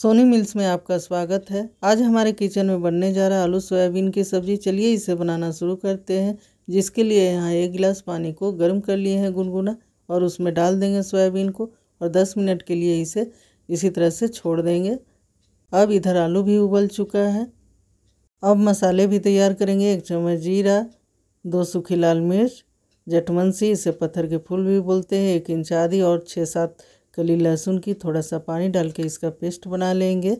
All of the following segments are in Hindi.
सोनी मिल्स में आपका स्वागत है आज हमारे किचन में बनने जा रहा आलू सोयाबीन की सब्ज़ी चलिए इसे बनाना शुरू करते हैं जिसके लिए यहाँ एक गिलास पानी को गर्म कर लिए हैं गुनगुना और उसमें डाल देंगे सोयाबीन को और दस मिनट के लिए इसे इसी तरह से छोड़ देंगे अब इधर आलू भी उबल चुका है अब मसाले भी तैयार करेंगे एक चम्मच जीरा दो सूखी लाल मिर्च जटमनसी इसे पत्थर के फूल भी बोलते हैं एक इंच आदि और छः सात कली तो लहसुन की थोड़ा सा पानी डाल के इसका पेस्ट बना लेंगे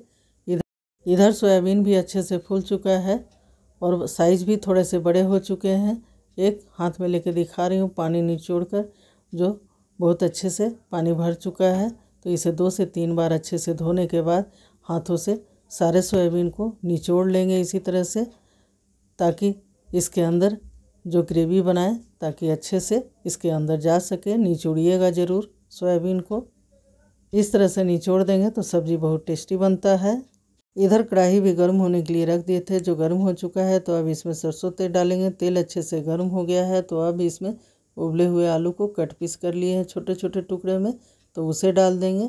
इधर इधर सोयाबीन भी अच्छे से फूल चुका है और साइज़ भी थोड़े से बड़े हो चुके हैं एक हाथ में लेके दिखा रही हूँ पानी निचोड़ कर जो बहुत अच्छे से पानी भर चुका है तो इसे दो से तीन बार अच्छे से धोने के बाद हाथों से सारे सोयाबीन को निचोड़ लेंगे इसी तरह से ताकि इसके अंदर जो ग्रेवी बनाए ताकि अच्छे से इसके अंदर जा सके निचोड़िएगा ज़रूर सोयाबीन को इस तरह से निचोड़ देंगे तो सब्ज़ी बहुत टेस्टी बनता है इधर कढ़ाई भी गर्म होने के लिए रख दिए थे जो गर्म हो चुका है तो अब इसमें सरसों तेल डालेंगे तेल अच्छे से गर्म हो गया है तो अब इसमें उबले हुए आलू को कट पीस कर लिए हैं छोटे छोटे टुकड़े में तो उसे डाल देंगे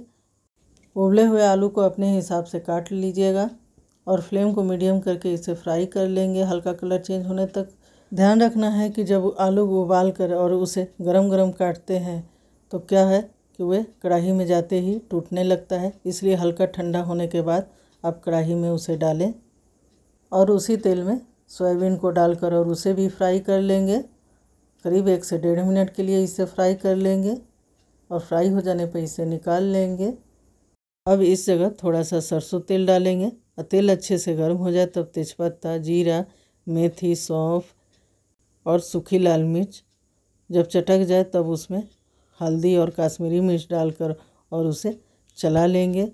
उबले हुए आलू को अपने हिसाब से काट लीजिएगा और फ्लेम को मीडियम करके इसे फ्राई कर लेंगे हल्का कलर चेंज होने तक ध्यान रखना है कि जब आलू उबाल कर और उसे गरम गरम काटते हैं तो क्या है कि वह कढ़ाई में जाते ही टूटने लगता है इसलिए हल्का ठंडा होने के बाद आप कढ़ाही में उसे डालें और उसी तेल में सोयाबीन को डालकर और उसे भी फ्राई कर लेंगे करीब एक से डेढ़ मिनट के लिए इसे फ्राई कर लेंगे और फ्राई हो जाने पर इसे निकाल लेंगे अब इस जगह थोड़ा सा सरसों तेल डालेंगे और तेल अच्छे से गर्म हो जाए तब तेज़पत्ता जीरा मेथी सौंफ और सूखी लाल मिर्च जब चटक जाए तब उसमें हल्दी और काश्मीरी मिर्च डालकर और उसे चला लेंगे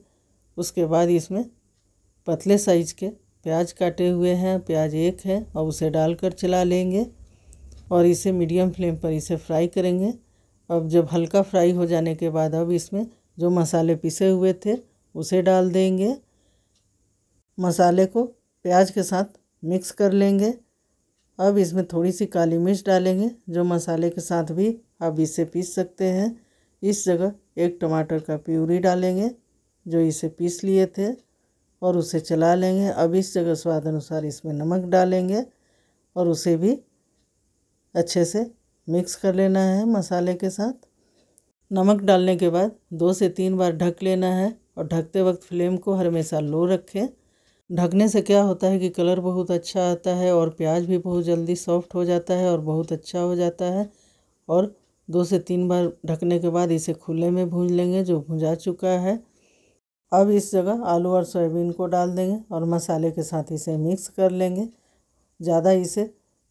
उसके बाद इसमें पतले साइज के प्याज काटे हुए हैं प्याज एक है और उसे डालकर चला लेंगे और इसे मीडियम फ्लेम पर इसे फ्राई करेंगे अब जब हल्का फ्राई हो जाने के बाद अब इसमें जो मसाले पिसे हुए थे उसे डाल देंगे मसाले को प्याज के साथ मिक्स कर लेंगे अब इसमें थोड़ी सी काली मिर्च डालेंगे जो मसाले के साथ भी अब इसे पीस सकते हैं इस जगह एक टमाटर का प्यूरी डालेंगे जो इसे पीस लिए थे और उसे चला लेंगे अब इस जगह स्वाद अनुसार इसमें नमक डालेंगे और उसे भी अच्छे से मिक्स कर लेना है मसाले के साथ नमक डालने के बाद दो से तीन बार ढक लेना है और ढकते वक्त फ्लेम को हमेशा लो रखें ढकने से क्या होता है कि कलर बहुत अच्छा आता है और प्याज भी बहुत जल्दी सॉफ्ट हो जाता है और बहुत अच्छा हो जाता है और दो से तीन बार ढकने के बाद इसे खुले में भून लेंगे जो भुंजा चुका है अब इस जगह आलू और सोयाबीन को डाल देंगे और मसाले के साथ इसे मिक्स कर लेंगे ज़्यादा इसे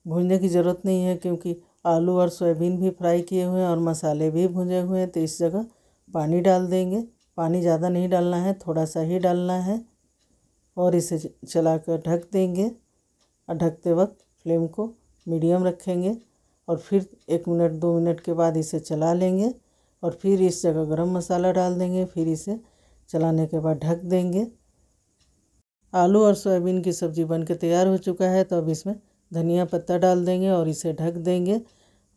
भूनने की ज़रूरत नहीं है क्योंकि आलू और सोयाबीन भी फ्राई किए हुए हैं और मसाले भी भुंजे हुए हैं तो इस जगह पानी डाल देंगे पानी ज़्यादा नहीं डालना है थोड़ा सा ही डालना है और इसे चलाकर ढक देंगे और ढकते वक्त फ्लेम को मीडियम रखेंगे और फिर एक मिनट दो मिनट के बाद इसे चला लेंगे और फिर इस जगह गरम मसाला डाल देंगे फिर इसे चलाने के बाद ढक देंगे आलू और सोयाबीन की सब्ज़ी बन के तैयार हो चुका है तो अब इसमें धनिया पत्ता डाल देंगे और इसे ढक देंगे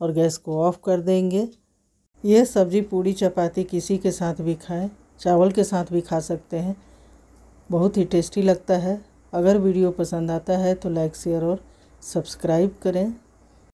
और गैस को ऑफ़ कर देंगे यह सब्ज़ी पूड़ी चपाती किसी के साथ भी खाएं चावल के साथ भी खा सकते हैं बहुत ही टेस्टी लगता है अगर वीडियो पसंद आता है तो लाइक शेयर और सब्सक्राइब करें